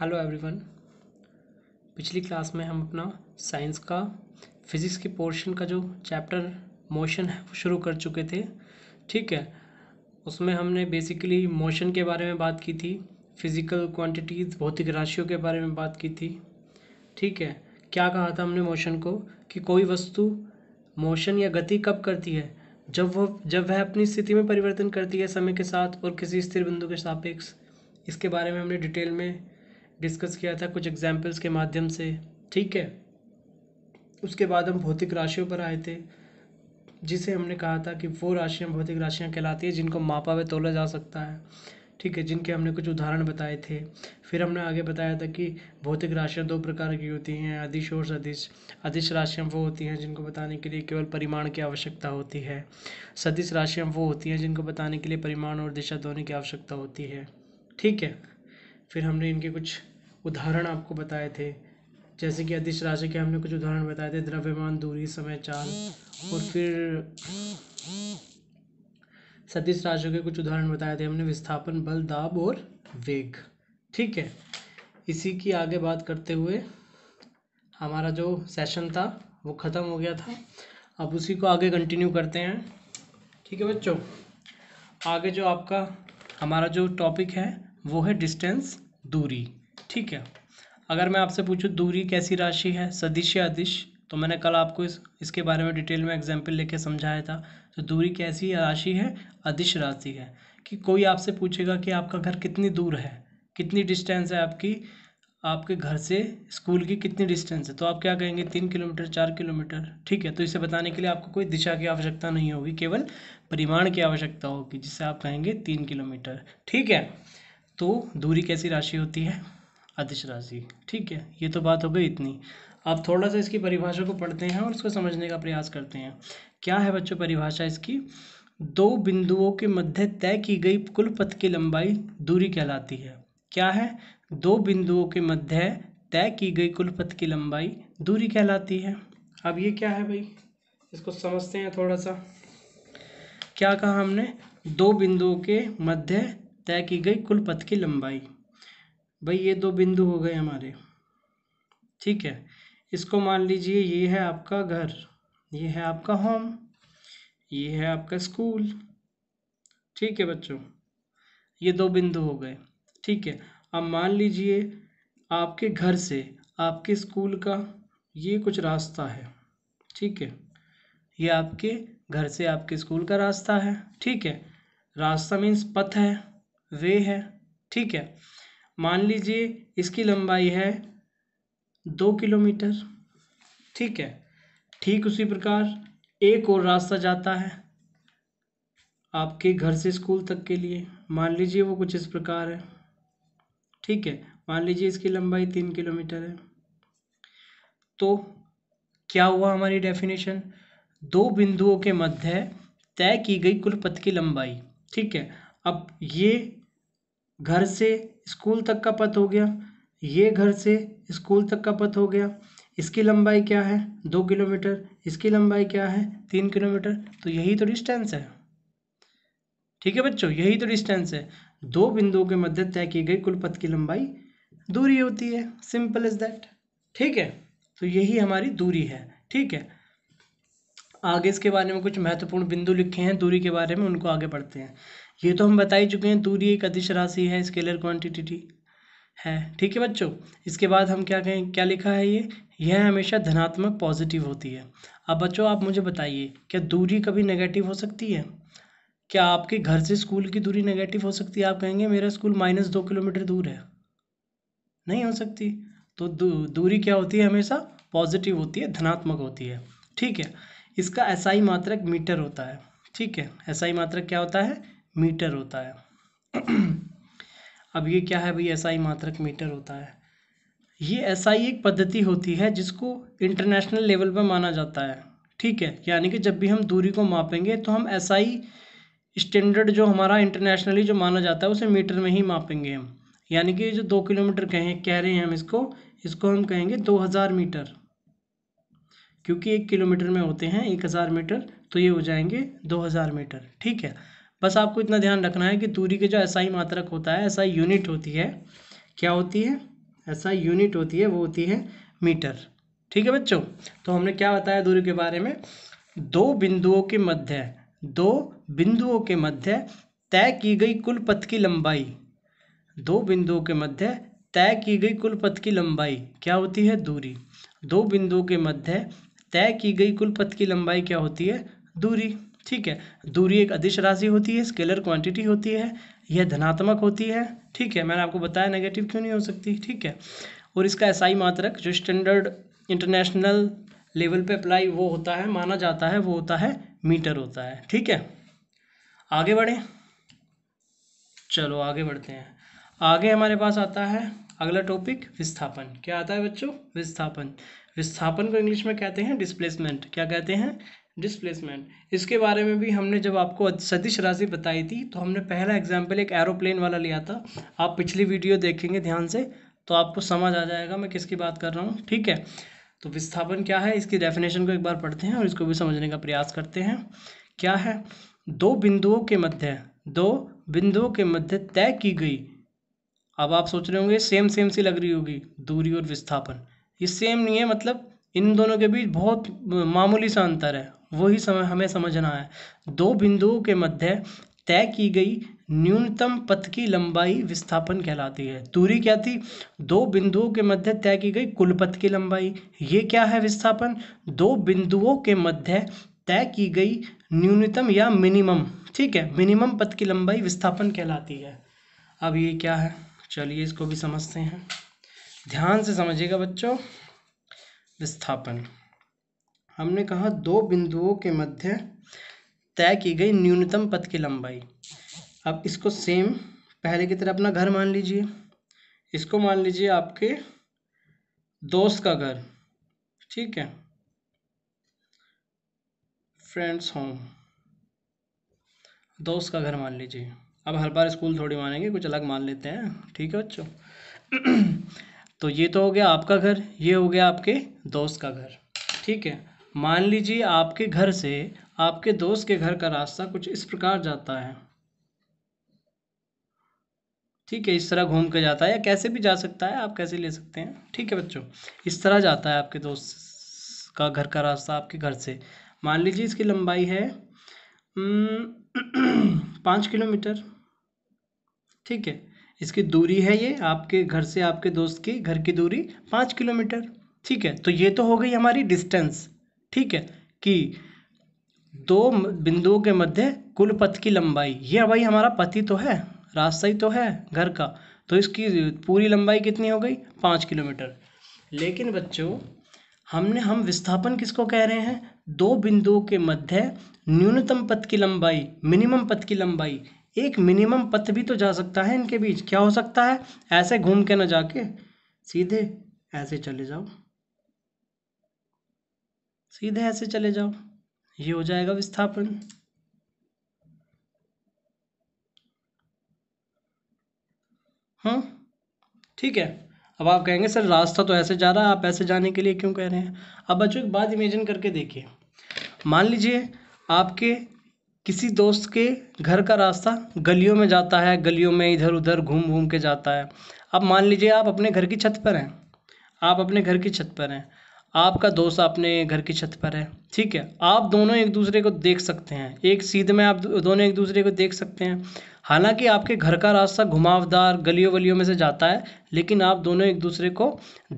Hello everyone पिछली class में हम अपना साइंस का फिज़िक्स के पोर्शन का जो चैप्टर मोशन है वो शुरू कर चुके थे ठीक है उसमें हमने बेसिकली मोशन के बारे में बात की थी फिज़िकल क्वांटिटीज़ भौतिक राशियों के बारे में बात की थी ठीक है क्या कहा था हमने मोशन को कि कोई वस्तु मोशन या गति कब करती है जब वह जब वह अपनी स्थिति में परिवर्तन करती है समय के साथ और किसी स्थिर बिंदु के सापेक्ष इसके बारे में हमने डिटेल में डिस्कस किया था कुछ एग्जाम्पल्स के माध्यम से ठीक है उसके बाद हम भौतिक राशियों पर आए थे जिसे हमने कहा था कि वो राशियाँ भौतिक राशियाँ कहलाती है जिनको मापा व तोला जा सकता है ठीक है जिनके हमने कुछ उदाहरण बताए थे फिर हमने आगे बताया था कि भौतिक राशियाँ दो प्रकार की होती हैं अधिश और सदिश अधिश राशियाँ वो होती हैं जिनको बताने के लिए केवल परिमाण की आवश्यकता होती है सदिश राशियाँ वो होती हैं जिनको बताने के लिए परिमाण और दिशा दोनों की आवश्यकता होती है ठीक है फिर हमने इनके कुछ उदाहरण आपको बताए थे जैसे कि अधिश राशि के हमने कुछ उदाहरण बताए थे द्रव्यमान दूरी समय चाल और फिर सतीश राशि के कुछ उदाहरण बताए थे हमने विस्थापन बल दाब और वेग ठीक है इसी की आगे बात करते हुए हमारा जो सेशन था वो ख़त्म हो गया था अब उसी को आगे कंटिन्यू करते हैं ठीक है बच्चों आगे जो आपका हमारा जो टॉपिक है वो है डिस्टेंस दूरी ठीक है अगर मैं आपसे पूछूँ दूरी कैसी राशि है सदिश या अदिश तो मैंने कल आपको इस इसके बारे में डिटेल में एग्जाम्पल लेके समझाया था तो दूरी कैसी राशि है अदिश राशि है कि कोई आपसे पूछेगा कि आपका घर कितनी दूर है कितनी डिस्टेंस है आपकी आपके घर से स्कूल की कितनी डिस्टेंस है तो आप क्या कहेंगे तीन किलोमीटर चार किलोमीटर ठीक है तो इसे बताने के लिए आपको कोई दिशा की आवश्यकता नहीं होगी केवल परिमाण की आवश्यकता होगी जिसे आप कहेंगे तीन किलोमीटर ठीक है तो दूरी कैसी राशि होती है अदिश राशि ठीक है ये तो बात हो गई इतनी आप थोड़ा सा इसकी परिभाषा को पढ़ते हैं और उसको समझने का प्रयास करते हैं क्या है बच्चों परिभाषा इसकी दो बिंदुओं के मध्य तय की गई कुल पथ की लंबाई दूरी कहलाती है क्या है दो बिंदुओं के मध्य तय की गई कुल पथ की लंबाई दूरी कहलाती है अब ये क्या है भाई इसको समझते हैं थोड़ा सा क्या कहा हमने दो बिंदुओं के मध्य तय की गई कुल पथ की लंबाई भाई ये दो बिंदु हो गए हमारे ठीक है इसको मान लीजिए ये है आपका घर ये है आपका होम ये है आपका स्कूल ठीक है बच्चों ये दो बिंदु हो गए ठीक है अब मान लीजिए आपके घर से आपके स्कूल का ये कुछ रास्ता है ठीक है ये आपके घर से आपके स्कूल का रास्ता है ठीक है रास्ता मीन्स पथ है वे है ठीक है मान लीजिए इसकी लंबाई है दो किलोमीटर ठीक है ठीक उसी प्रकार एक और रास्ता जाता है आपके घर से स्कूल तक के लिए मान लीजिए वो कुछ इस प्रकार है ठीक है मान लीजिए इसकी लंबाई तीन किलोमीटर है तो क्या हुआ हमारी डेफिनेशन दो बिंदुओं के मध्य तय की गई कुल पथ की लंबाई ठीक है अब ये घर से स्कूल तक का पथ हो गया ये घर से स्कूल तक का पथ हो गया इसकी लंबाई क्या है दो किलोमीटर इसकी लंबाई क्या है तीन किलोमीटर तो यही तो डिस्टेंस है ठीक है बच्चों यही तो डिस्टेंस है दो बिंदुओं के मध्य तय की गई कुल पथ की लंबाई दूरी होती है सिंपल इज दैट ठीक है तो यही हमारी दूरी है ठीक है आगे इसके बारे में कुछ महत्वपूर्ण बिंदु लिखे हैं दूरी के बारे में उनको आगे पढ़ते हैं ये तो हम बता ही चुके हैं दूरी एक अदिश राशि है स्केलर क्वांटिटी है ठीक है बच्चों इसके बाद हम क्या कहें क्या लिखा है ये यह हमेशा धनात्मक पॉजिटिव होती है अब बच्चों आप मुझे बताइए क्या दूरी कभी नेगेटिव हो सकती है क्या आपके घर से स्कूल की दूरी नेगेटिव हो सकती है आप कहेंगे मेरा स्कूल माइनस दो किलोमीटर दूर है नहीं हो सकती तो दू, दूरी क्या होती है हमेशा पॉजिटिव होती है धनात्मक होती है ठीक है इसका एसआई मात्रक मीटर होता है ठीक है एसआई मात्रक क्या होता है मीटर होता है अब ये क्या है भाई एसआई मात्रक मीटर होता है ये एसआई एक पद्धति होती है जिसको इंटरनेशनल लेवल पर माना जाता है ठीक है यानी कि जब भी हम दूरी को मापेंगे तो हम एसआई स्टैंडर्ड जो हमारा इंटरनेशनली जो माना जाता है उसे मीटर में ही मापेंगे हम यानी कि जो दो किलोमीटर कहें कह रहे हैं हम इसको इसको हम कहेंगे दो हज़ार मीटर क्योंकि एक किलोमीटर में होते हैं एक हज़ार मीटर तो ये हो जाएंगे दो हज़ार मीटर ठीक है बस आपको इतना ध्यान रखना है कि दूरी के जो एसआई मात्रक होता है एसआई यूनिट होती है क्या होती है एसआई यूनिट होती है वो होती है मीटर ठीक है बच्चों तो हमने क्या बताया दूरी के बारे में दो बिंदुओं के मध्य दो बिंदुओं के मध्य तय की गई कुल पथ की लंबाई दो बिंदुओं के मध्य तय की गई कुल पथ की लंबाई क्या होती है दूरी दो बिंदुओं के मध्य तय की गई कुल पथ की लंबाई क्या होती है दूरी ठीक है दूरी एक अदिश राशि होती है स्केलर क्वांटिटी होती है यह धनात्मक होती है ठीक है मैंने आपको बताया नेगेटिव क्यों नहीं हो सकती ठीक है और इसका एसआई मात्रक जो स्टैंडर्ड इंटरनेशनल लेवल पे अप्लाई वो होता है माना जाता है वो होता है मीटर होता है ठीक है आगे बढ़ें चलो आगे बढ़ते हैं आगे हमारे पास आता है अगला टॉपिक विस्थापन क्या आता है बच्चों विस्थापन विस्थापन को इंग्लिश में कहते हैं डिस्प्लेसमेंट क्या कहते हैं डिस्प्लेसमेंट इसके बारे में भी हमने जब आपको सदिश राशि बताई थी तो हमने पहला एग्जाम्पल एक एरोप्लेन वाला लिया था आप पिछली वीडियो देखेंगे ध्यान से तो आपको समझ आ जाएगा मैं किसकी बात कर रहा हूँ ठीक है तो विस्थापन क्या है इसकी डेफिनेशन को एक बार पढ़ते हैं और इसको भी समझने का प्रयास करते हैं क्या है दो बिंदुओं के मध्य दो बिंदुओं के मध्य तय की गई अब आप सोच रहे होंगे सेम सेम सी लग रही होगी दूरी और विस्थापन ये सेम नहीं है मतलब इन दोनों के बीच बहुत मामूली सा अंतर है वही समय हमें समझना है दो बिंदुओं के मध्य तय की गई न्यूनतम पथ की लंबाई विस्थापन कहलाती है दूरी क्या थी दो बिंदुओं के मध्य तय की गई कुल पथ की लंबाई ये क्या है विस्थापन दो बिंदुओं के मध्य तय की गई न्यूनतम या मिनिमम ठीक है मिनिमम पथ की लंबाई विस्थापन कहलाती है अब ये क्या है चलिए इसको भी समझते हैं ध्यान से समझिएगा बच्चों विस्थापन हमने कहा दो बिंदुओं के मध्य तय की गई न्यूनतम पथ की लंबाई अब इसको सेम पहले की तरह अपना घर मान लीजिए इसको मान लीजिए आपके दोस्त का घर ठीक है फ्रेंड्स होम दोस्त का घर मान लीजिए अब हर बार स्कूल थोड़ी मानेंगे कुछ अलग मान लेते हैं ठीक है बच्चों तो ये तो हो गया आपका घर ये हो गया आपके दोस्त का घर ठीक है मान लीजिए आपके घर से आपके दोस्त के घर का रास्ता कुछ इस प्रकार जाता है ठीक है इस तरह घूम के जाता है या कैसे भी जा सकता है आप कैसे ले सकते हैं ठीक है बच्चों इस तरह जाता है आपके दोस्त का घर का रास्ता आपके घर से मान लीजिए इसकी लंबाई है हम्म, पाँच किलोमीटर ठीक है इसकी दूरी है ये आपके घर से आपके दोस्त की घर की दूरी पाँच किलोमीटर ठीक है तो ये तो हो गई हमारी डिस्टेंस ठीक है कि दो बिंदुओं के मध्य कुल पथ की लंबाई ये भाई हमारा पति तो है रास्ता ही तो है घर का तो इसकी पूरी लंबाई कितनी हो गई पाँच किलोमीटर लेकिन बच्चों हमने हम विस्थापन किसको कह रहे हैं दो बिंदुओं के मध्य न्यूनतम पथ की लंबाई मिनिमम पथ की लंबाई एक मिनिमम पथ भी तो जा सकता है इनके बीच क्या हो सकता है ऐसे घूम के ना जाके सीधे ऐसे चले जाओ सीधे ऐसे चले जाओ ये हो जाएगा विस्थापन हाँ ठीक है अब आप कहेंगे सर रास्ता तो ऐसे जा रहा है आप ऐसे जाने के लिए क्यों कह रहे हैं अब बच्चों एक बात इमेजिन करके देखिए मान लीजिए आपके किसी दोस्त के घर का रास्ता गलियों में जाता है गलियों में इधर उधर घूम घूम के जाता है अब मान लीजिए आप अपने घर की छत पर हैं आप अपने घर की छत पर हैं आपका दोस्त अपने घर की छत पर है ठीक है आप दोनों एक दूसरे को देख सकते हैं एक सीध में आप दोनों एक दूसरे को देख सकते हैं हालांकि आपके घर का रास्ता घुमावदार गलियों वलियों में से जाता है लेकिन आप दोनों एक दूसरे को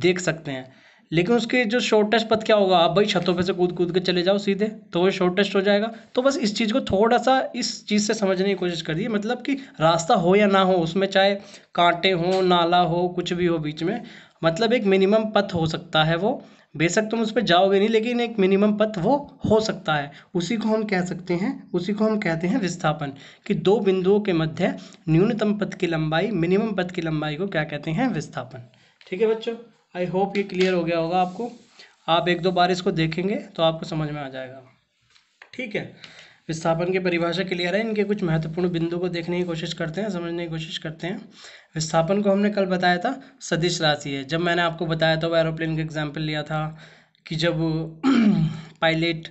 देख सकते हैं लेकिन उसके जो शॉर्टेस्ट पथ क्या होगा आप भाई छतों पे से कूद कूद के चले जाओ सीधे तो वो शॉर्टेस्ट हो जाएगा तो बस इस चीज़ को थोड़ा सा इस चीज़ से समझने की कोशिश करिए मतलब कि रास्ता हो या ना हो उसमें चाहे कांटे हो नाला हो कुछ भी हो बीच में मतलब एक मिनिमम पथ हो सकता है वो बेशक तुम उस पर जाओगे नहीं लेकिन एक मिनिमम पथ वो हो सकता है उसी को हम कह सकते हैं उसी को हम कहते हैं विस्थापन कि दो बिंदुओं के मध्य न्यूनतम पथ की लंबाई मिनिमम पथ की लंबाई को क्या कहते हैं विस्थापन ठीक है बच्चों आई होप ये क्लियर हो गया होगा आपको आप एक दो बार इसको देखेंगे तो आपको समझ में आ जाएगा ठीक है विस्थापन की परिभाषा क्लियर है इनके कुछ महत्वपूर्ण बिंदु को देखने की कोशिश करते हैं समझने की कोशिश करते हैं विस्थापन को हमने कल बताया था सदिश राशि है जब मैंने आपको बताया था वो एरोप्लेन का एग्जाम्पल लिया था कि जब पायलट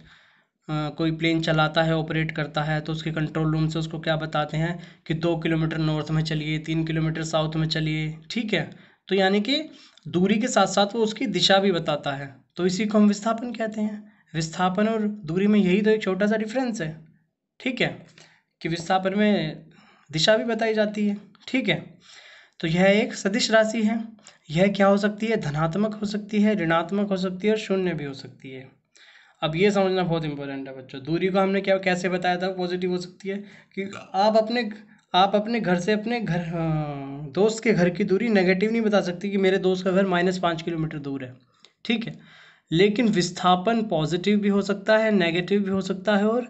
कोई प्लेन चलाता है ऑपरेट करता है तो उसके कंट्रोल रूम से उसको क्या बताते हैं कि दो किलोमीटर नॉर्थ में चलिए तीन किलोमीटर साउथ में चलिए ठीक है तो यानी कि दूरी के साथ साथ वो उसकी दिशा भी बताता है तो इसी को हम विस्थापन कहते हैं विस्थापन और दूरी में यही तो एक छोटा सा डिफरेंस है ठीक है कि विस्थापन में दिशा भी बताई जाती है ठीक है तो यह एक सदिश राशि है यह क्या हो सकती है धनात्मक हो सकती है ऋणात्मक हो सकती है और शून्य भी हो सकती है अब ये समझना बहुत इंपॉर्टेंट है बच्चों दूरी को हमने क्या कैसे बताया था पॉजिटिव हो सकती है कि आप अपने आप अपने घर से अपने घर अं, दोस्त के घर की दूरी नेगेटिव नहीं बता सकती कि मेरे दोस्त का घर माइनस पाँच किलोमीटर दूर है ठीक है लेकिन विस्थापन पॉजिटिव भी हो सकता है नेगेटिव भी हो सकता है और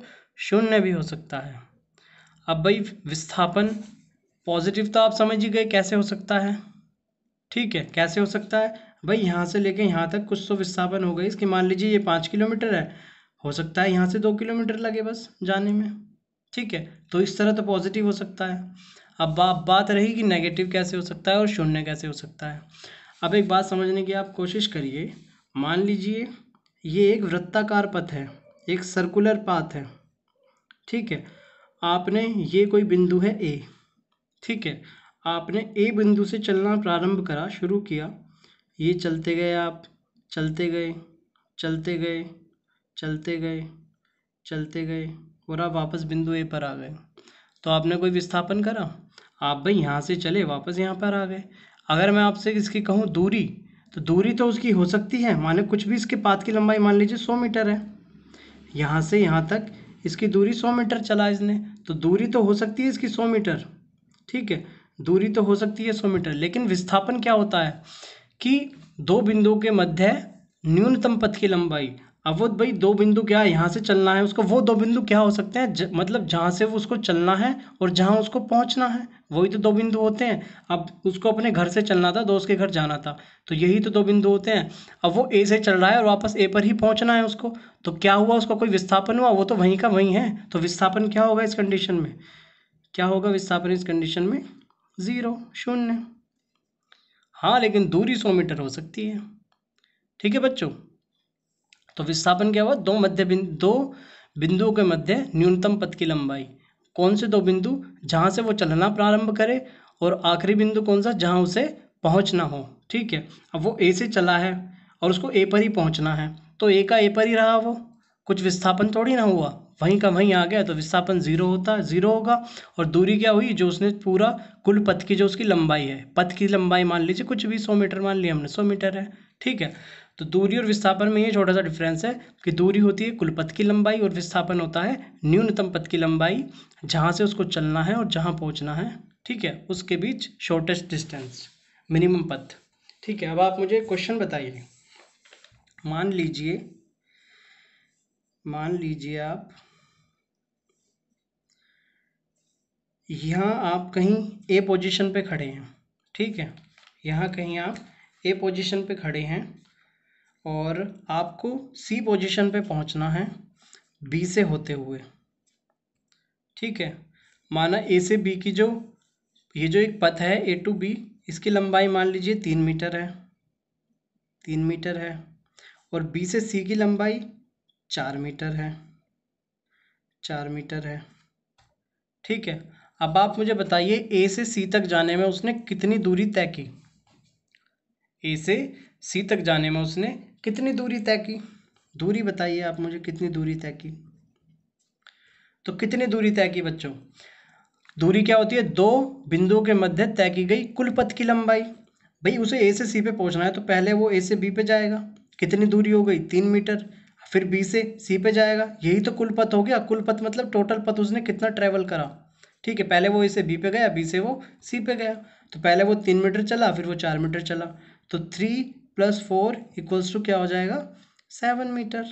शून्य भी हो सकता है अब भाई विस्थापन पॉजिटिव तो आप समझ ही गए कैसे हो सकता है ठीक है कैसे हो सकता है भाई यहाँ से लेके यहाँ तक कुछ तो विस्थापन हो गई इसकी मान लीजिए ये पाँच किलोमीटर है हो सकता है यहाँ से दो किलोमीटर लगे बस जाने में ठीक है तो इस तरह तो पॉजिटिव हो सकता है अब बा, बात रही कि नेगेटिव कैसे हो सकता है और शून्य कैसे हो सकता है अब एक बात समझने की आप कोशिश करिए मान लीजिए ये एक वृत्ताकार पथ है एक सर्कुलर पाथ है ठीक है आपने ये कोई बिंदु है ए ठीक है आपने ए बिंदु से चलना प्रारंभ करा शुरू किया ये चलते गए आप चलते गए चलते गए चलते गए चलते गए और आप वापस बिंदु ए पर आ गए तो आपने कोई विस्थापन करा आप भाई यहाँ से चले वापस यहाँ पर आ गए अगर मैं आपसे इसकी कहूँ दूरी तो दूरी तो उसकी हो सकती है माने कुछ भी इसके पात की लंबाई मान लीजिए सौ मीटर है यहाँ से यहाँ तक इसकी दूरी सौ मीटर चला इसने तो दूरी तो हो सकती है इसकी सौ मीटर ठीक है दूरी तो हो सकती है सौ मीटर लेकिन विस्थापन क्या होता है कि दो बिंदुओं के मध्य न्यूनतम पथ की लंबाई अवध भाई दो बिंदु क्या है यहाँ से चलना है उसको वो दो बिंदु क्या हो सकते हैं ज, मतलब जहाँ से वो उसको चलना है और जहाँ उसको पहुँचना है वही तो दो बिंदु होते हैं अब उसको अपने घर से चलना था दोस्त के घर जाना था तो यही तो दो बिंदु होते हैं अब वो ए से चल रहा है और वापस ए पर ही पहुँचना है उसको तो क्या हुआ उसका कोई विस्थापन हुआ वो तो वहीं का वहीं है तो विस्थापन क्या होगा इस कंडीशन में क्या होगा विस्थापन इस कंडीशन में ज़ीरो शून्य हाँ लेकिन दूरी सौ मीटर हो सकती है ठीक है बच्चों तो विस्थापन क्या हुआ दो मध्य बिंदु दो बिंदुओं के मध्य न्यूनतम पथ की लंबाई कौन से दो बिंदु जहाँ से वो चलना प्रारंभ करे और आखिरी बिंदु कौन सा जहाँ उसे पहुँचना हो ठीक है अब वो ए से चला है और उसको ए पर ही पहुँचना है तो ए का ए पर ही रहा वो कुछ विस्थापन थोड़ी ना हुआ वहीं का वहीं आ गया तो विस्थापन जीरो होता है जीरो होगा और दूरी क्या हुई जो उसने पूरा कुल पथ की जो उसकी लंबाई है पथ की लंबाई मान लीजिए कुछ भी सौ मीटर मान लिया हमने सौ मीटर है ठीक है तो दूरी और विस्थापन में ये छोटा सा डिफरेंस है कि दूरी होती है कुल पथ की लंबाई और विस्थापन होता है न्यूनतम पथ की लंबाई जहाँ से उसको चलना है और जहाँ पहुँचना है ठीक है उसके बीच शॉर्टेस्ट डिस्टेंस मिनिमम पथ ठीक है अब आप मुझे क्वेश्चन बताइए मान लीजिए मान लीजिए आप यहाँ आप कहीं ए पोजीशन पे खड़े हैं ठीक है यहाँ कहीं आप ए पोजीशन पे खड़े हैं और आपको सी पोजीशन पे पहुंचना है बी से होते हुए ठीक है माना ए से बी की जो ये जो एक पथ है ए टू बी इसकी लंबाई मान लीजिए तीन मीटर है तीन मीटर है और बी से सी की लंबाई चार मीटर है चार मीटर है ठीक है अब आप मुझे बताइए ए से सी तक जाने में उसने कितनी दूरी तय की ए से सी तक जाने में उसने कितनी दूरी तय की दूरी बताइए आप मुझे कितनी दूरी तय की तो कितनी दूरी तय की बच्चों दूरी क्या होती है दो बिंदुओं के मध्य तय की गई कुल पथ की लंबाई भाई उसे ए से सी पे पहुंचना है तो पहले वो ए से बी पे जाएगा कितनी दूरी हो गई तीन मीटर फिर बी से सी पे जाएगा यही तो कुल पथ हो गया कुल पथ मतलब टोटल पथ उसने कितना ट्रेवल करा ठीक है पहले वो ए से बी पे गया बी से वो सी पे गया तो पहले वो तीन मीटर चला फिर वो चार मीटर चला तो three plus four equals to क्या हो जाएगा सेवन मीटर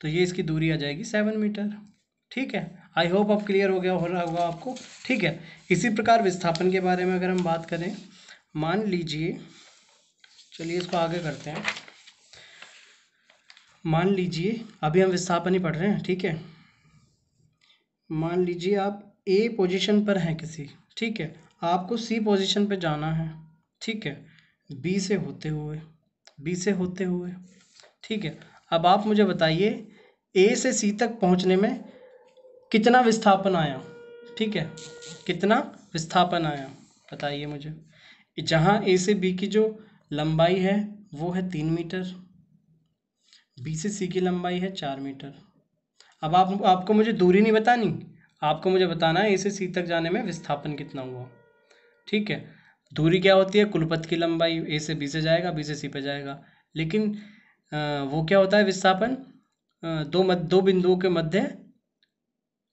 तो ये इसकी दूरी आ जाएगी सेवन मीटर ठीक है आई होप अब क्लियर हो गया हो रहा होगा आपको ठीक है इसी प्रकार विस्थापन के बारे में अगर हम बात करें मान लीजिए चलिए इसको आगे करते हैं मान लीजिए अभी हम विस्थापन ही पढ़ रहे हैं ठीक है मान लीजिए आप ए पोजीशन पर हैं किसी ठीक है आपको सी पोजीशन पे जाना है ठीक है बी से होते हुए बी से होते हुए ठीक है अब आप मुझे बताइए ए से सी तक पहुंचने में कितना विस्थापन आया ठीक है कितना विस्थापन आया बताइए मुझे जहाँ ए से बी की जो लंबाई है वो है तीन मीटर बी से सी की लंबाई है चार मीटर अब आप आपको मुझे दूरी नहीं बतानी आपको मुझे बताना है ए से सी तक जाने में विस्थापन कितना हुआ ठीक है दूरी क्या होती है कुलपथ की लंबाई ए से बी से जाएगा बी से सी पे जाएगा लेकिन वो क्या होता है विस्थापन दो मत दो बिंदुओं के मध्य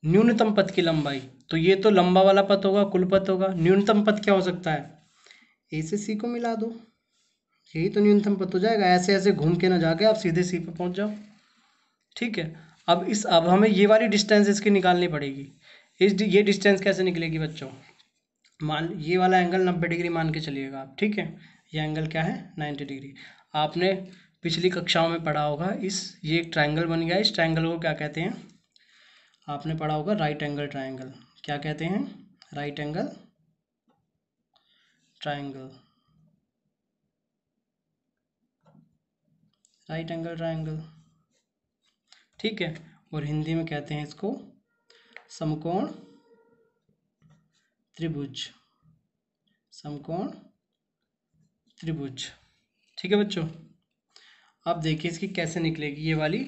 न्यूनतम पथ की लंबाई तो ये तो लंबा वाला पथ होगा कुल पथ होगा न्यूनतम पथ क्या हो सकता है ए से सी को मिला दो यही तो न्यूनतम पथ हो जाएगा ऐसे ऐसे घूम के ना जाके आप सीधे सी पे पहुंच जाओ ठीक है अब इस अब हमें ये वाली डिस्टेंस इसकी निकालनी पड़ेगी इस ये डिस्टेंस कैसे निकलेगी बच्चों मान ये वाला एंगल नब्बे डिग्री मान के चलिएगा आप ठीक है ये एंगल क्या है नाइन्टी डिग्री आपने पिछली कक्षाओं में पढ़ा होगा इस ये एक ट्राइंगल बन गया इस ट्राइंगल को क्या कहते हैं आपने पढ़ा होगा राइट एंगल ट्राइंगल क्या कहते हैं right angle triangle right angle triangle ठीक है और हिंदी में कहते हैं इसको समकोण त्रिभुज समकोण त्रिभुज ठीक है बच्चों अब देखिए इसकी कैसे निकलेगी ये वाली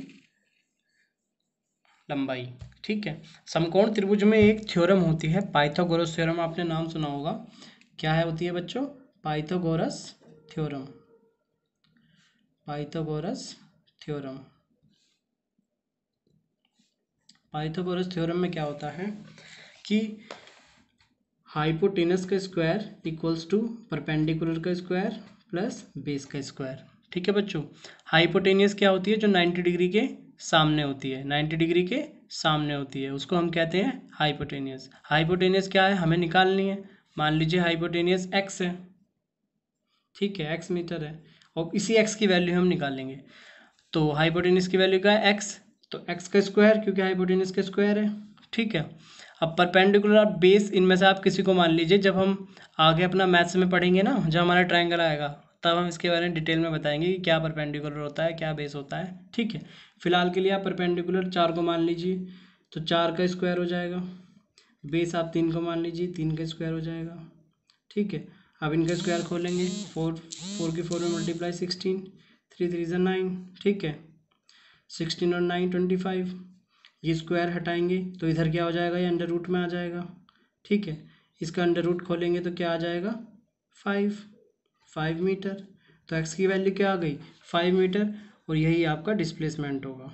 लंबाई ठीक है समकोण त्रिभुज में एक थ्योरम होती है पाइथागोरस थ्योरम आपने नाम सुना होगा क्या है होती है बच्चों Pythagoras theorem Pythagoras theorem Pythagoras theorem में क्या होता है कि हाइपोटेनस का स्क्वायर इक्वल्स टू परपेंडिकुलर का स्क्वायर प्लस बेस का स्क्वायर ठीक है बच्चों हाइपोटेनियस क्या होती है जो 90 डिग्री के सामने होती है 90 डिग्री के सामने होती है उसको हम कहते हैं हाइपोटेनियस हाइपोटेनियस क्या है हमें निकालनी है मान लीजिए हाइपोटेनियस एक्स है ठीक है एक्स मीटर है और इसी एक्स की वैल्यू हम निकालेंगे तो हाइपोटेनियस की वैल्यू क्या है एक्स तो एक्स का स्क्वायर क्योंकि हाइपोटेनियस का स्क्वायर है ठीक है अब परपेंडिकुलर आप बेस इनमें से आप किसी को मान लीजिए जब हम आगे अपना मैथ्स में पढ़ेंगे ना जब हमारा ट्राइंगल आएगा तब हम इसके बारे में डिटेल में बताएंगे कि क्या परपेंडिकुलर होता है क्या बेस होता है ठीक है फिलहाल के लिए आप परपेंडिकुलर चार को मान लीजिए तो चार का स्क्वायर हो जाएगा बेस आप तीन को मान लीजिए तीन का स्क्वायर हो जाएगा ठीक है अब इनका स्क्वायर खोलेंगे फोर फोर की फोर में मल्टीप्लाई सिक्सटीन थ्री थ्री जन नाइन ठीक है सिक्सटीन और नाइन ट्वेंटी फाइव ये स्क्वायर हटाएंगे तो इधर क्या हो जाएगा ये अंडर रूट में आ जाएगा ठीक है इसका अंडर रूट खोलेंगे तो क्या आ जाएगा फाइव फाइव मीटर तो एक्स की वैल्यू क्या आ गई फाइव मीटर और यही आपका डिस्प्लेसमेंट होगा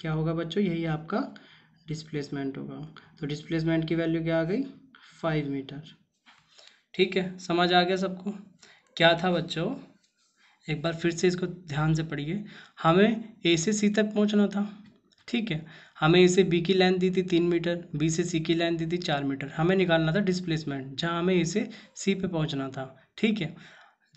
क्या होगा बच्चों यही आपका डिस्प्लेसमेंट होगा तो डिस्प्लेसमेंट की वैल्यू क्या आ गई फाइव मीटर ठीक है समझ आ गया सबको क्या था बच्चों एक बार फिर से इसको ध्यान से पढ़िए हमें ए से सी तक पहुंचना था ठीक है हमें इसे बी की लेंथ दी थी तीन मीटर बी से सी की लेंथ दी थी चार मीटर हमें निकालना था डिस्प्लेसमेंट जहाँ हमें इसे सी पे पहुँचना था ठीक है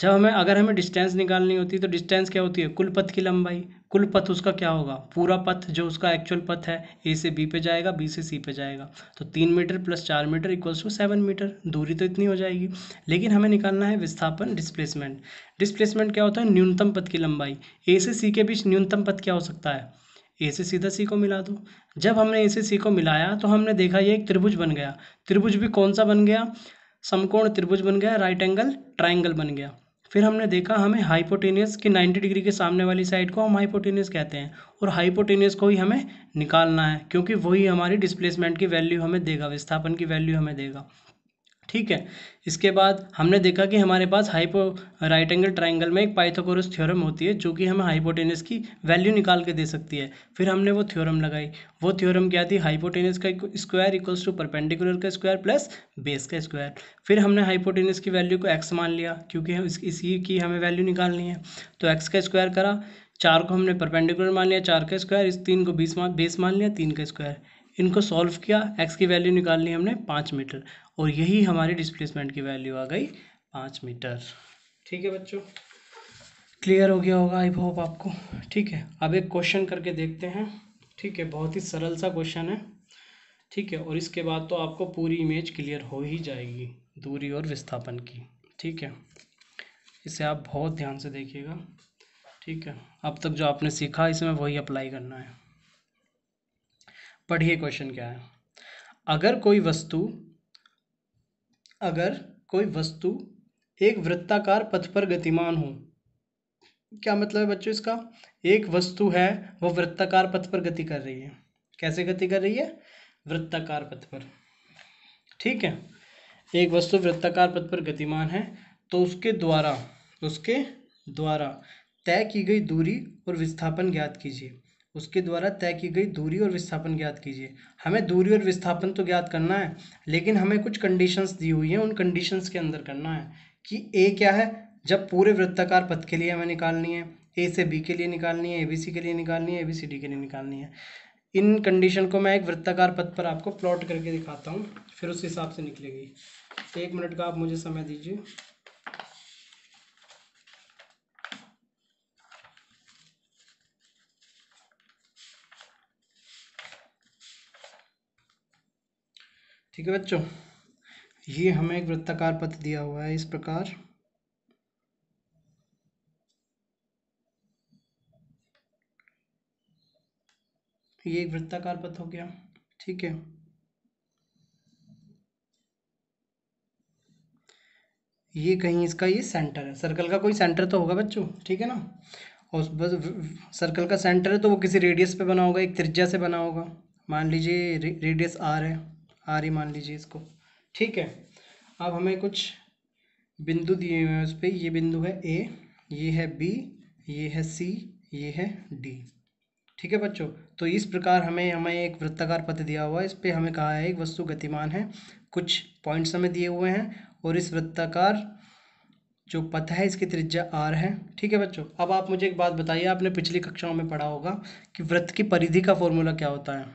जब हमें अगर हमें डिस्टेंस निकालनी होती है तो डिस्टेंस क्या होती है कुल पथ की लंबाई कुल पथ उसका क्या होगा पूरा पथ जो उसका एक्चुअल पथ है ए से बी पे जाएगा बी से सी पे जाएगा तो तीन मीटर प्लस चार metre equals to seven metre दूरी तो इतनी हो जाएगी लेकिन हमें निकालना है विस्थापन डिस्प्लेसमेंट डिस्प्लेसमेंट क्या होता है न्यूनतम पथ की लंबाई ए से सी के बीच न्यूनतम पथ क्या हो सकता है ए से सीधा सी को मिला दो जब हमने ए से सी को मिलाया तो हमने देखा ये एक त्रिभुज बन गया त्रिभुज भी कौन सा बन गया समकोण त्रिभुज बन गया राइट एंगल ट्राइंगल बन गया फिर हमने देखा हमें हाइपोटेनियस की 90 डिग्री के सामने वाली साइड को हम हाइपोटेनियस कहते हैं और हाइपोटेनियस को ही हमें निकालना है क्योंकि वही हमारी डिस्प्लेसमेंट की वैल्यू हमें देगा विस्थापन की वैल्यू हमें देगा ठीक है इसके बाद हमने देखा कि हमारे पास हाइपो राइट एंगल ट्राइंगल में एक पाइथागोरस थ्योरम होती है जो कि हमें हाइपोटेनस की वैल्यू निकाल के दे सकती है फिर हमने वो थ्योरम लगाई वो थ्योरम क्या थी हाइपोटेनस का स्क्वायर इक्वल्स टू परपेंडिकुलर का स्क्वायर प्लस बेस का स्क्वायर फिर हमने हाइपोटेनस की वैल्यू को एक्स मान लिया क्योंकि हम इस, इसी की हमें वैल्यू निकालनी है तो एक्स का स्क्वायर करा चार को हमने परपेंडिकुलर मान लिया चार का स्क्वायर इस तीन को बीस मान बेस मान लिया तीन का स्क्वायर इनको सॉल्व किया एक्स की वैल्यू निकालनी हमने पाँच मीटर और यही हमारी डिस्प्लेसमेंट की वैल्यू आ गई पाँच मीटर ठीक है बच्चों क्लियर हो गया होगा आई होप आपको ठीक है अब एक क्वेश्चन करके देखते हैं ठीक है बहुत ही सरल सा क्वेश्चन है ठीक है और इसके बाद तो आपको पूरी इमेज क्लियर हो ही जाएगी दूरी और विस्थापन की ठीक है इसे आप बहुत ध्यान से देखिएगा ठीक है अब तक जो आपने सीखा इसमें वही अप्लाई करना है पढ़िए क्वेश्चन क्या है अगर कोई वस्तु अगर कोई वस्तु एक वृत्ताकार पथ पर गतिमान हो क्या मतलब है बच्चों इसका एक वस्तु है वह वृत्ताकार पथ पर गति कर रही है कैसे गति कर रही है वृत्ताकार पथ पर ठीक है एक वस्तु वृत्ताकार पथ पर गतिमान है तो उसके द्वारा उसके द्वारा तय की गई दूरी और विस्थापन ज्ञात कीजिए उसके द्वारा तय की गई दूरी और विस्थापन ज्ञात कीजिए हमें दूरी और विस्थापन तो ज्ञात करना है लेकिन हमें कुछ कंडीशंस दी हुई हैं उन कंडीशंस के अंदर करना है कि ए क्या है जब पूरे वृत्ताकार पथ के लिए हमें निकालनी है ए से बी के लिए निकालनी है ए बी सी के लिए निकालनी है ए बी सी डी के लिए निकालनी है इन कंडीशन को मैं एक वृत्ताकार पथ पर आपको प्लॉट करके दिखाता हूँ फिर उस हिसाब से निकलेगी एक मिनट का आप मुझे समय दीजिए ठीक है बच्चों ये हमें एक वृत्ताकार पथ दिया हुआ है इस प्रकार ये एक वृत्ताकार पथ हो गया ठीक है ये कहीं इसका ये सेंटर है सर्कल का कोई सेंटर तो होगा बच्चों ठीक है ना और बस सर्कल का सेंटर है तो वो किसी रेडियस पे बना होगा एक त्रिज्या से बना होगा मान लीजिए रे, रेडियस आर है आर ही मान लीजिए इसको ठीक है अब हमें कुछ बिंदु दिए हुए हैं उस पर ये बिंदु है ए ये है बी ये है सी ये है डी ठीक है बच्चों तो इस प्रकार हमें हमें एक वृत्ताकार पथ दिया हुआ है इस पर हमें कहा है एक वस्तु गतिमान है कुछ पॉइंट्स हमें दिए हुए हैं और इस वृत्ताकार जो पथ है इसकी त्रिज्या आर है ठीक है बच्चों अब आप मुझे एक बात बताइए आपने पिछली कक्षाओं में पढ़ा होगा कि वृत्त की परिधि का फॉर्मूला क्या होता है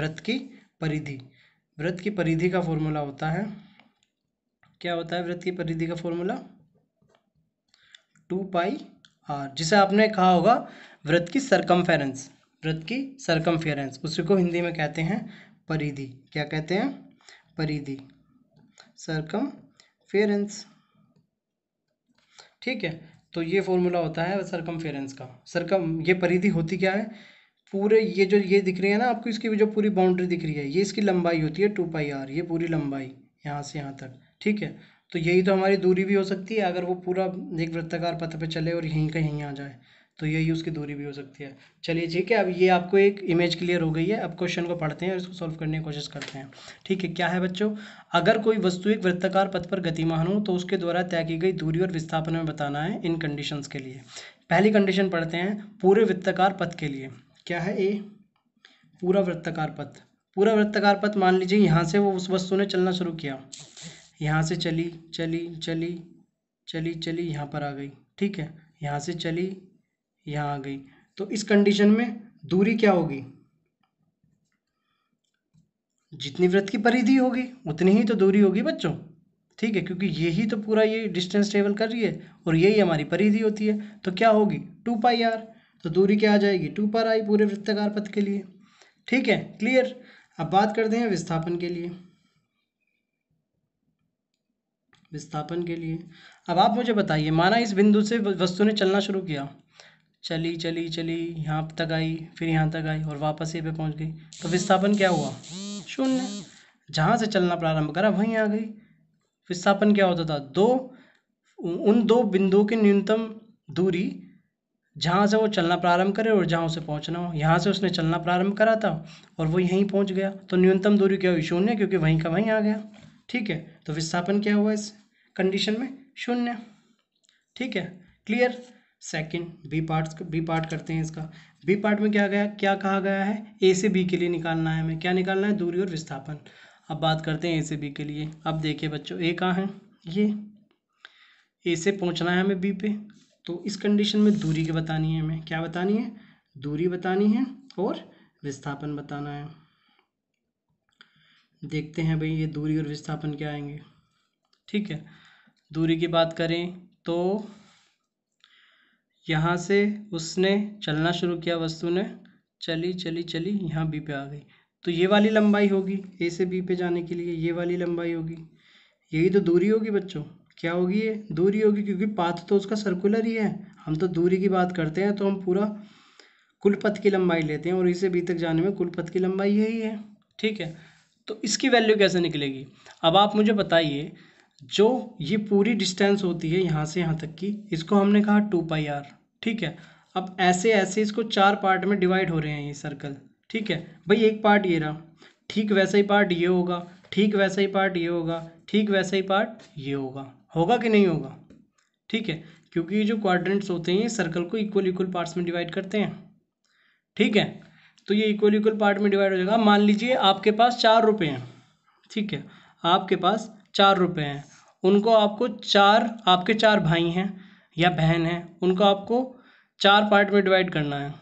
वृत्त की परिधि वृत्त की परिधि का फॉर्मूला होता है क्या होता है वृत्त की परिधि का फॉर्मूला टू पाई आर जिसे आपने कहा होगा वृत्त की सरकमफेरेंस वृत्त की सरकमफेरेंस उसी को हिंदी में कहते हैं परिधि क्या कहते हैं परिधि सरकम फेरेंस ठीक है तो ये फॉर्मूला होता है सरकम फेरेंस का सरकम ये परिधि होती क्या है पूरे ये जो ये दिख रही है ना आपको इसकी जो पूरी बाउंड्री दिख रही है ये इसकी लंबाई होती है टू पाई आर ये पूरी लंबाई यहाँ से यहाँ तक ठीक है तो यही तो हमारी दूरी भी हो सकती है अगर वो पूरा एक वृत्ताकार पथ पे चले और यहीं का यहीं आ जाए तो यही उसकी दूरी भी हो सकती है चलिए ठीक है अब ये आपको एक इमेज क्लियर हो गई है अब क्वेश्चन को पढ़ते हैं और इसको सॉल्व करने की कोशिश करते हैं ठीक है क्या है बच्चों अगर कोई वस्तु एक वृत्ताकार पथ पर गतिमान हो तो उसके द्वारा तय की गई दूरी और विस्थापन में बताना है इन कंडीशंस के लिए पहली कंडीशन पढ़ते हैं पूरे वृत्ताकार पथ के लिए क्या है ए पूरा वृत्तकार पथ पूरा वृत्तकार पथ मान लीजिए यहाँ से वो उस वस्तु ने चलना शुरू किया यहाँ से चली चली चली चली चली यहाँ पर आ गई ठीक है यहाँ से चली यहाँ आ गई तो इस कंडीशन में दूरी क्या होगी जितनी व्रत की परिधि होगी उतनी ही तो दूरी होगी बच्चों ठीक है क्योंकि यही तो पूरा ये डिस्टेंस ट्रेवल कर रही है और यही हमारी परिधि होती है तो क्या होगी टू पाई आर तो दूरी क्या आ जाएगी टू पर आई पूरे वृत्तकार पथ के लिए ठीक है क्लियर अब बात करते हैं विस्थापन के लिए विस्थापन के लिए अब आप मुझे बताइए माना इस बिंदु से वस्तु ने चलना शुरू किया चली चली चली यहाँ तक आई फिर यहाँ तक आई और वापस ये पे पहुँच गई तो विस्थापन क्या हुआ शून्य जहाँ से चलना प्रारंभ करा वहीं आ गई विस्थापन क्या होता था दो उन दो बिंदुओं की न्यूनतम दूरी जहाँ से वो चलना प्रारंभ करे और जहाँ उसे पहुँचना हो यहाँ से उसने चलना प्रारंभ करा था और वो यहीं पहुँच गया तो न्यूनतम दूरी क्या हुई शून्य क्योंकि वहीं का वहीं आ गया ठीक है तो विस्थापन क्या हुआ इस कंडीशन में शून्य ठीक है clear second B part B part करते हैं इसका बी पार्ट में क्या गया क्या कहा गया है ए से बी के लिए निकालना है हमें क्या निकालना है दूरी और विस्थापन अब बात करते हैं ए से बी के लिए अब देखिए बच्चों ए कहाँ है ये ए से पहुँचना है हमें बी पे तो इस कंडीशन में दूरी के बतानी है हमें क्या बतानी है दूरी बतानी है और विस्थापन बताना है देखते हैं भाई ये दूरी और विस्थापन क्या आएंगे ठीक है दूरी की बात करें तो यहाँ से उसने चलना शुरू किया वस्तु ने चली चली चली यहाँ बी पे आ गई तो ये वाली लंबाई होगी ए से बी पे जाने के लिए ये वाली लंबाई होगी यही तो दूरी होगी बच्चों क्या होगी ये दूरी होगी क्योंकि पाथ तो उसका सर्कुलर ही है हम तो दूरी की बात करते हैं तो हम पूरा कुल पथ की लंबाई लेते हैं और इसे बी तक जाने में कुल पथ की लंबाई यही है ठीक है तो इसकी वैल्यू कैसे निकलेगी अब आप मुझे बताइए जो ये पूरी डिस्टेंस होती है यहाँ से यहाँ तक की इसको हमने कहा टू पाई आर ठीक है अब ऐसे ऐसे इसको चार पार्ट में डिवाइड हो रहे हैं ये सर्कल ठीक है भाई एक पार्ट ये रहा ठीक वैसा ही पार्ट ये होगा ठीक वैसा ही पार्ट ये होगा ठीक वैसा ही पार्ट ये होगा होगा कि नहीं होगा ठीक है क्योंकि ये जो क्वाड्रेंट्स होते हैं सर्कल को इक्वल इक्वल पार्ट्स में डिवाइड करते हैं ठीक है तो ये इक्वल इक्वल पार्ट में डिवाइड हो जाएगा मान लीजिए आपके पास चार रुपये हैं ठीक है आपके पास चार रुपये हैं उनको आपको चार आपके चार भाई हैं या बहन हैं उनको आपको चार पार्ट में डिवाइड करना है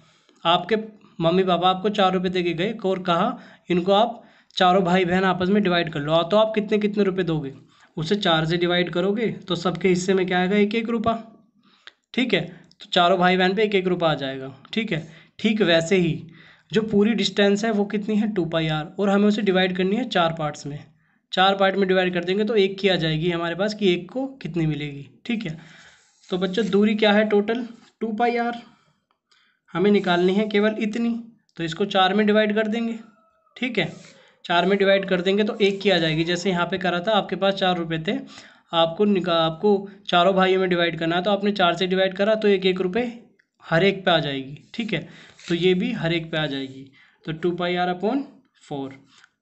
आपके मम्मी पापा आपको चार रुपये दे के गए और कहा इनको आप चारों भाई बहन आपस में डिवाइड कर लो तो आप कितने कितने रुपए दोगे उसे चार से डिवाइड करोगे तो सबके हिस्से में क्या आएगा एक एक रुपा ठीक है तो चारों भाई बहन पे एक एक रुपा आ जाएगा ठीक है ठीक वैसे ही जो पूरी डिस्टेंस है वो कितनी है टू पाई आर और हमें उसे डिवाइड करनी है चार पार्ट्स में चार पार्ट में डिवाइड कर देंगे तो एक की आ जाएगी हमारे पास कि एक को कितनी मिलेगी ठीक है तो बच्चों दूरी क्या है टोटल टू पाई आर हमें निकालनी है केवल इतनी तो इसको चार में डिवाइड कर देंगे ठीक है चार में डिवाइड कर देंगे तो एक की आ जाएगी जैसे यहाँ पे करा था आपके पास चार रुपये थे आपको निका आपको चारों भाइयों में डिवाइड करना है तो आपने चार से डिवाइड करा तो एक एक रुपये हर एक पे आ जाएगी ठीक है तो ये भी हर एक पे आ जाएगी तो two pi are upon four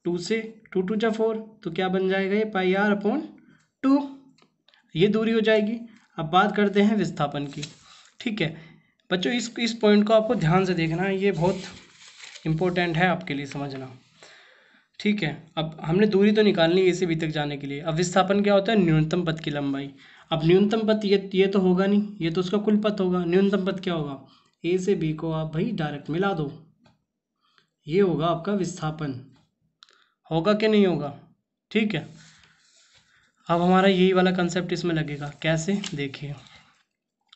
two से टू टू जा फोर तो क्या बन जाएगा ये पाई आर अपॉन टू ये दूरी हो जाएगी अब बात करते हैं विस्थापन की ठीक है बच्चों इस इस पॉइंट को आपको ध्यान से देखना है ये बहुत इम्पोर्टेंट है आपके लिए समझना ठीक है अब हमने दूरी तो निकालनी है ए से बी तक जाने के लिए अब विस्थापन क्या होता है न्यूनतम पथ की लंबाई अब न्यूनतम पथ ये ये तो होगा नहीं ये तो उसका कुल पथ होगा न्यूनतम पथ क्या होगा ए से बी को आप भाई डायरेक्ट मिला दो ये होगा आपका विस्थापन होगा कि नहीं होगा ठीक है अब हमारा यही वाला कंसेप्ट इसमें लगेगा कैसे देखिए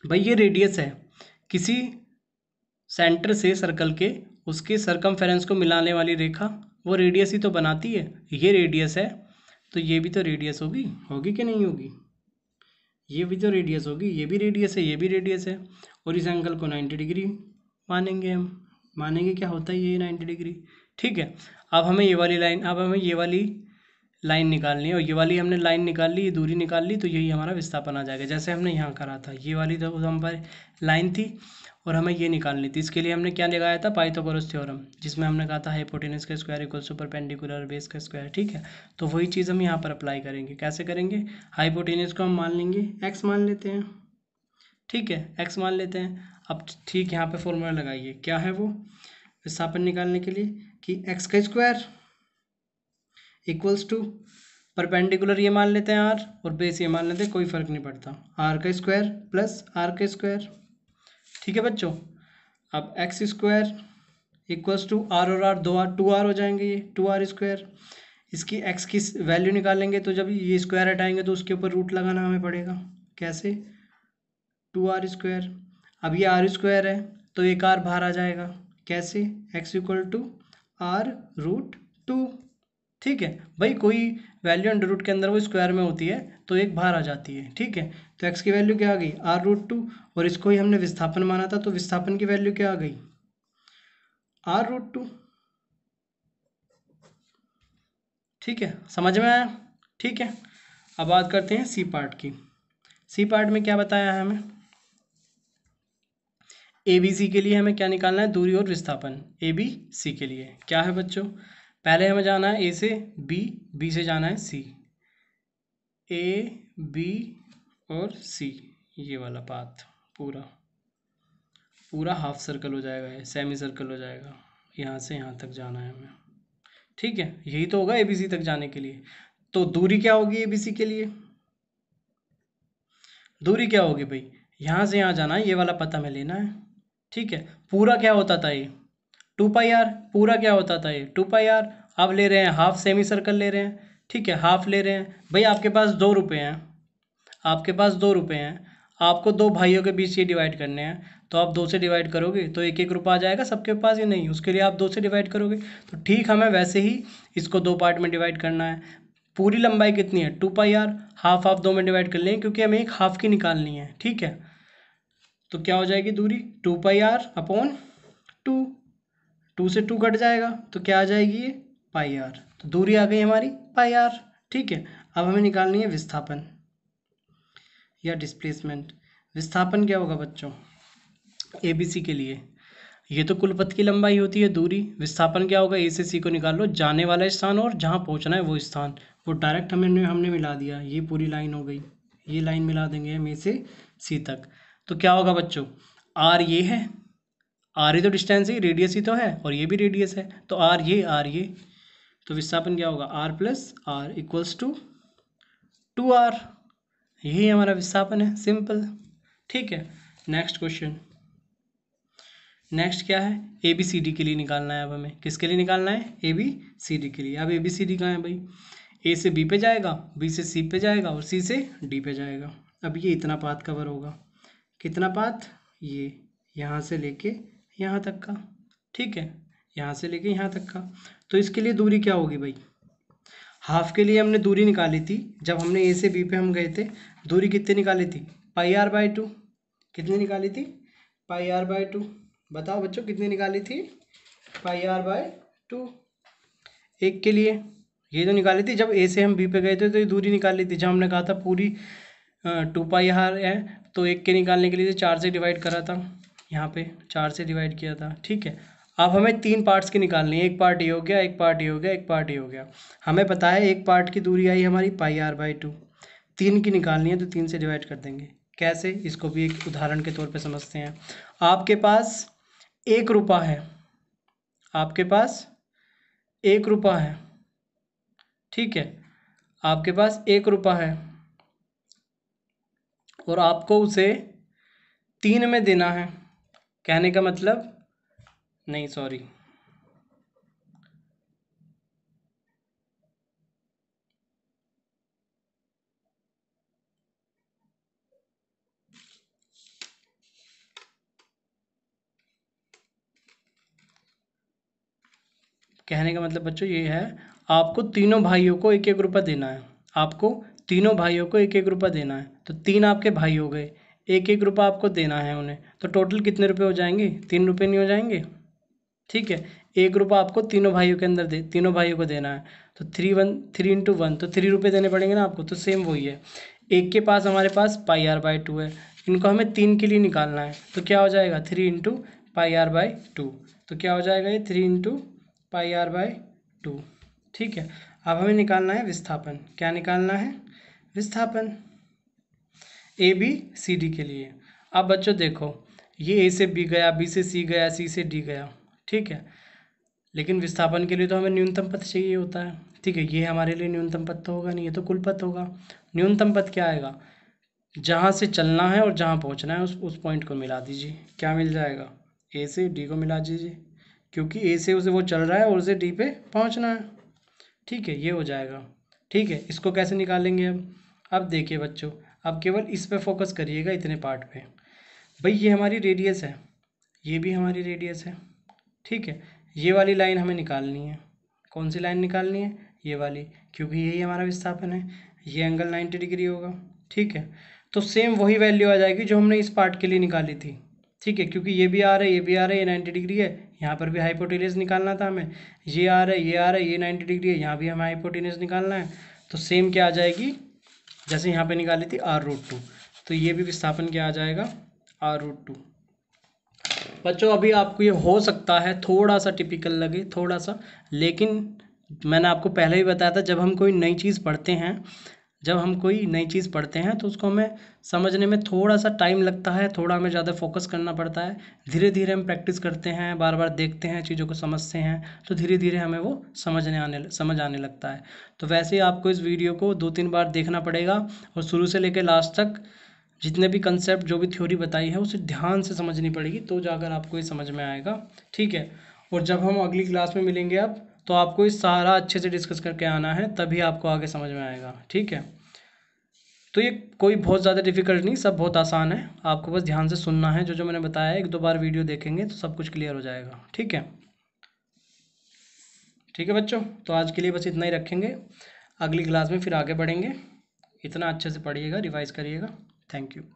भाई ये रेडियस है किसी सेंटर से सर्कल के उसके सरकम को मिलाने वाली रेखा वो रेडियस ही तो बनाती है ये रेडियस है तो ये भी तो रेडियस होगी होगी कि नहीं होगी ये भी तो रेडियस होगी ये भी रेडियस है ये भी रेडियस है और इस एंगल को नाइन्टी डिग्री मानेंगे हम मानेंगे क्या होता है ये नाइन्टी डिग्री ठीक है अब हमें ये वाली लाइन अब हमें ये वाली लाइन निकालनी है और ये वाली हमने लाइन निकाल ली ये दूरी निकाल ली तो यही हमारा विस्थापन आ जाएगा जैसे हमने यहाँ करा था ये वाली तो हम पर लाइन थी और हमें ये निकालनी थी इसके लिए हमने क्या लगाया था पाइथागोरस थ्योरम जिसमें हमने कहा था हाइपोटेनस का square equal to perpendicular base का स्क्वायर ठीक है तो वही चीज़ हम यहाँ पर अप्लाई करेंगे कैसे करेंगे हाइपोटेनस को हम मान लेंगे एक्स मान लेते हैं ठीक है एक्स मान लेते हैं अब ठीक यहाँ पर फॉर्मूला लगाइए क्या है वो विस्थापन निकालने के लिए कि एक्स का स्क्वायर इक्वल्स टू परपेंडिकुलर ये मान लेते हैं आर और बेस ये मान लेते हैं कोई फ़र्क नहीं पड़ता आर का स्क्वायर प्लस आर का स्क्वायर ठीक है बच्चों अब X square equals to R और आर दो आर टू आर हो जाएंगे ये टू आर स्क्वायर इसकी एक्स की वैल्यू निकालेंगे तो जब ये स्क्वायर हटाएंगे तो उसके ऊपर रूट लगाना हमें पड़ेगा कैसे टू आर स्क्वायर अब ये आर स्क्वायर है तो एक आर बाहर आ जाएगा कैसे x equal to r root two ठीक है भाई कोई वैल्यू अंडर रूट के अंदर वो स्क्वायर में होती है तो एक बाहर आ जाती है ठीक है तो एक्स की वैल्यू क्या आ गई आर रूट टू और इसको ही हमने विस्थापन माना था तो विस्थापन की वैल्यू क्या आ गई आर रूट टू ठीक है समझ में आया ठीक है अब बात करते हैं सी पार्ट की सी पार्ट में क्या बताया है हमें ए बी सी के लिए हमें क्या निकालना है दूरी और विस्थापन ए बी सी के लिए क्या है बच्चों पहले हमें जाना है ए से बी बी से जाना है सी ए बी और सी ये वाला पाथ पूरा पूरा हाफ सर्कल हो जाएगा ये सेमी सर्कल हो जाएगा यहाँ से यहाँ तक जाना है हमें ठीक है यही तो होगा ए बी सी तक जाने के लिए तो दूरी क्या होगी ए बी सी के लिए दूरी क्या होगी भाई यहाँ से यहाँ जाना है ये वाला पता हमें लेना है ठीक है पूरा क्या होता था ये टू पाई आर पूरा क्या होता था ये टू पाई आर अब ले रहे हैं हाफ सेमी सर्कल ले रहे हैं ठीक है हाफ ले रहे हैं भाई आपके पास दो रुपये हैं आपके पास दो रुपये हैं आपको दो भाइयों के बीच ये डिवाइड करने हैं तो आप दो से डिवाइड करोगे तो एक एक रुपया आ जाएगा सबके पास ही नहीं उसके लिए आप दो से डिवाइड करोगे तो ठीक हमें वैसे ही इसको दो पार्ट में डिवाइड करना है पूरी लंबाई कितनी है two pi r half half दो में डिवाइड कर लेंगे क्योंकि हमें एक हाफ की निकालनी है ठीक है तो क्या हो जाएगी दूरी two pi are upon two two से टू कट जाएगा तो क्या आ जाएगी ये पाई आर तो दूरी आ गई हमारी पाई आर ठीक है अब हमें निकालनी है विस्थापन या डिस्प्लेसमेंट विस्थापन क्या होगा बच्चों ए बी सी के लिए ये तो कुल पथ की लंबाई होती है दूरी विस्थापन क्या होगा ए से सी को निकाल लो जाने वाला स्थान और जहाँ पहुँचना है वो स्थान वो डायरेक्ट हमने हमने मिला दिया ये पूरी लाइन हो गई ये लाइन मिला देंगे हम ए से सी तक तो क्या होगा बच्चों आर ये है आर ही तो डिस्टेंस ही रेडियस ही तो है और ये भी रेडियस है तो आर ये आर ये तो विस्थापन क्या होगा r plus r equals to two r यही हमारा विस्थापन है सिंपल ठीक है नेक्स्ट क्वेश्चन नेक्स्ट क्या है ए बी सी डी के लिए निकालना है अब हमें किसके लिए निकालना है ए बी सी डी के लिए अब ए बी सी डी कहाँ है भाई ए से बी पे जाएगा बी से सी पे जाएगा और सी से डी पे जाएगा अब ये इतना पाथ कवर होगा कितना पाथ ये यहाँ से लेके यहाँ तक का ठीक है यहाँ से लेके यहाँ तक का तो इसके लिए दूरी क्या होगी भाई हाफ के लिए हमने दूरी निकाली थी जब हमने ए से बी पे हम गए थे दूरी कितनी निकाली थी पाई आर बाई टू कितनी निकाली थी पाई आर बाई टू बताओ बच्चों कितनी निकाली थी पाई आर बाय टू एक के लिए ये तो निकाली थी जब ए से हम बी पे गए थे तो ये दूरी निकाली थी जब हमने कहा था पूरी टू पाई हार है तो एक के निकालने के लिए चार से डिवाइड करा था यहाँ पे चार से डिवाइड किया था ठीक है अब हमें तीन पार्ट्स की निकालनी है एक पार्ट ये हो गया एक पार्ट ये हो गया एक पार्ट ये हो गया हमें पता है एक पार्ट की दूरी आई हमारी पाई आर बाई टू तीन की निकालनी है तो तीन से डिवाइड कर देंगे कैसे इसको भी एक उदाहरण के तौर पे समझते हैं आपके पास एक रुपा है आपके पास एक रुपा है ठीक है आपके पास एक रुपा है और आपको उसे तीन में देना है कहने का मतलब नहीं सॉरी कहने का मतलब बच्चों ये है आपको तीनों भाइयों को एक एक रुपया देना है आपको तीनों भाइयों को एक एक रुपया देना है तो तीन आपके भाई हो गए एक एक रुपया आपको देना है उन्हें तो टोटल कितने रुपए हो जाएंगे तीन रुपये नहीं हो जाएंगे ठीक है एक रुपया आपको तीनों भाइयों के अंदर दे तीनों भाइयों को देना है तो three one three into one तो थ्री रुपये देने पड़ेंगे ना आपको तो सेम वही है एक के पास हमारे पास पाई आर बाई टू है इनको हमें तीन के लिए निकालना है तो क्या हो जाएगा three into pi r by two तो क्या हो जाएगा ये three into pi r by two ठीक है अब हमें निकालना है विस्थापन क्या निकालना है विस्थापन ए बी सी डी के लिए अब बच्चों देखो ये ए से बी गया बी से सी गया सी से डी गया ठीक है लेकिन विस्थापन के लिए तो हमें न्यूनतम पथ चाहिए होता है ठीक है ये हमारे लिए न्यूनतम पथ तो होगा नहीं ये तो कुल पथ होगा न्यूनतम पथ क्या आएगा जहाँ से चलना है और जहाँ पहुँचना है उस उस पॉइंट को मिला दीजिए क्या मिल जाएगा ए से डी को मिला दीजिए क्योंकि ए से उसे वो चल रहा है और उसे डी पे पहुँचना है ठीक है ये हो जाएगा ठीक है इसको कैसे निकालेंगे अब अब देखिए बच्चों अब केवल इस पर फोकस करिएगा इतने पार्ट पे भाई ये हमारी रेडियस है ये भी हमारी रेडियस है ठीक है ये वाली लाइन हमें निकालनी है कौन सी लाइन निकालनी है ये वाली क्योंकि यही हमारा विस्थापन है ये एंगल नाइन्टी डिग्री होगा ठीक है तो सेम वही वैल्यू आ जाएगी जो हमने इस पार्ट के लिए निकाली थी ठीक है क्योंकि ये भी आ रहा है ये भी आ रहा है ये नाइन्टी डिग्री है यहाँ पर भी हाइपोटीनियस निकालना था हमें ये आ रहा है ये आ रहा है ये नाइन्टी डिग्री है यहाँ भी हमें हाइपोटीनियस निकालना है तो सेम क्या आ जाएगी जैसे यहाँ पे निकाली थी आर रूट टू तो ये भी विस्थापन क्या आ जाएगा आर रूट टू बच्चों अभी आपको ये हो सकता है थोड़ा सा टिपिकल लगे थोड़ा सा लेकिन मैंने आपको पहले ही बताया था जब हम कोई नई चीज़ पढ़ते हैं जब हम कोई नई चीज़ पढ़ते हैं तो उसको हमें समझने में थोड़ा सा टाइम लगता है थोड़ा हमें ज़्यादा फोकस करना पड़ता है धीरे धीरे हम प्रैक्टिस करते हैं बार बार देखते हैं चीज़ों को समझते हैं तो धीरे धीरे हमें वो समझने आने समझ आने लगता है तो वैसे ही आपको इस वीडियो को दो तीन बार देखना पड़ेगा और शुरू से लेकर लास्ट तक जितने भी कंसेप्ट जो भी थ्योरी बताई है उसे ध्यान से समझनी पड़ेगी तो जाकर आपको ये समझ में आएगा ठीक है और जब हम अगली क्लास में मिलेंगे आप तो आपको ये सारा अच्छे से डिस्कस करके आना है तभी आपको आगे समझ में आएगा ठीक है तो ये कोई बहुत ज़्यादा डिफिकल्ट नहीं सब बहुत आसान है आपको बस ध्यान से सुनना है जो जो मैंने बताया एक दो बार वीडियो देखेंगे तो सब कुछ क्लियर हो जाएगा ठीक है ठीक है बच्चों तो आज के लिए बस इतना ही रखेंगे अगली क्लास में फिर आगे बढ़ेंगे इतना अच्छे से पढ़िएगा रिवाइज़ करिएगा Thank you.